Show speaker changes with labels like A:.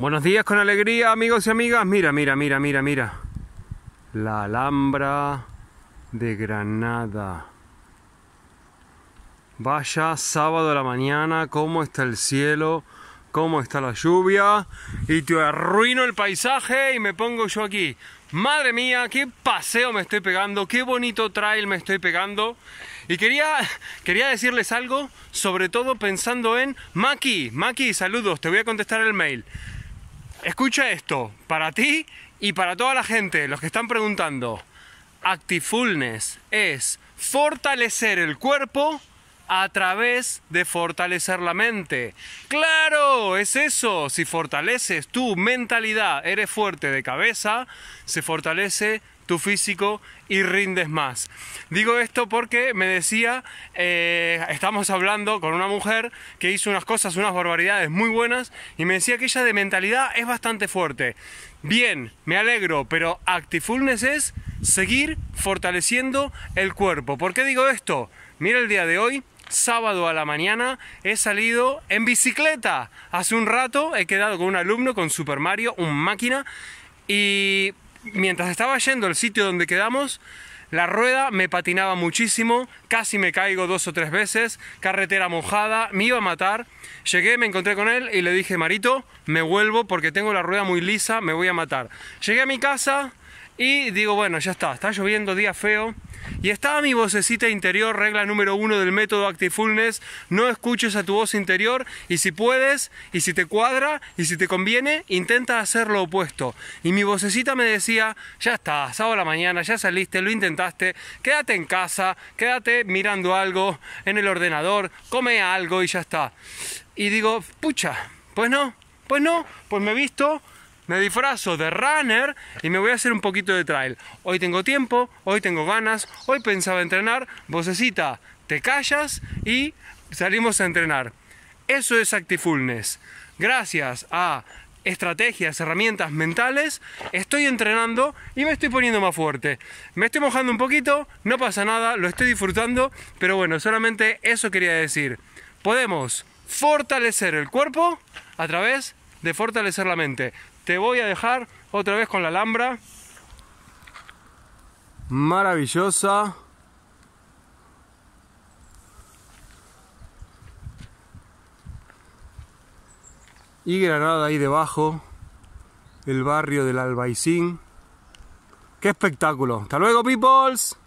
A: Buenos días con alegría, amigos y amigas. Mira, mira, mira, mira, mira. La Alhambra de Granada. Vaya sábado a la mañana, cómo está el cielo, cómo está la lluvia. Y te arruino el paisaje y me pongo yo aquí. Madre mía, qué paseo me estoy pegando, qué bonito trail me estoy pegando. Y quería, quería decirles algo, sobre todo pensando en Maki. Maki, saludos, te voy a contestar el mail. Escucha esto, para ti y para toda la gente, los que están preguntando. Actifullness es fortalecer el cuerpo a través de fortalecer la mente. Claro, es eso. Si fortaleces tu mentalidad, eres fuerte de cabeza, se fortalece tu físico y rindes más. Digo esto porque me decía, eh, estamos hablando con una mujer que hizo unas cosas, unas barbaridades muy buenas, y me decía que ella de mentalidad es bastante fuerte. Bien, me alegro, pero actifullness es seguir fortaleciendo el cuerpo. ¿Por qué digo esto? Mira el día de hoy, sábado a la mañana he salido en bicicleta. Hace un rato he quedado con un alumno, con Super Mario, un máquina, y mientras estaba yendo al sitio donde quedamos, la rueda me patinaba muchísimo, casi me caigo dos o tres veces, carretera mojada, me iba a matar. Llegué, me encontré con él y le dije, Marito, me vuelvo porque tengo la rueda muy lisa, me voy a matar. Llegué a mi casa, y digo, bueno, ya está, está lloviendo, día feo. Y estaba mi vocecita interior, regla número uno del método fullness No escuches a tu voz interior y si puedes, y si te cuadra, y si te conviene, intenta hacer lo opuesto. Y mi vocecita me decía, ya está, sábado a la mañana, ya saliste, lo intentaste, quédate en casa, quédate mirando algo en el ordenador, come algo y ya está. Y digo, pucha, pues no, pues no, pues me he visto, me disfrazo de runner y me voy a hacer un poquito de trail. Hoy tengo tiempo, hoy tengo ganas, hoy pensaba entrenar, vocecita, te callas y salimos a entrenar. Eso es Actifulness. Gracias a estrategias, herramientas mentales, estoy entrenando y me estoy poniendo más fuerte. Me estoy mojando un poquito, no pasa nada, lo estoy disfrutando, pero bueno, solamente eso quería decir. Podemos fortalecer el cuerpo a través de fortalecer la mente. Te voy a dejar otra vez con la Alhambra. Maravillosa. Y Granada ahí debajo. El barrio del Albaicín. ¡Qué espectáculo! ¡Hasta luego, peoples!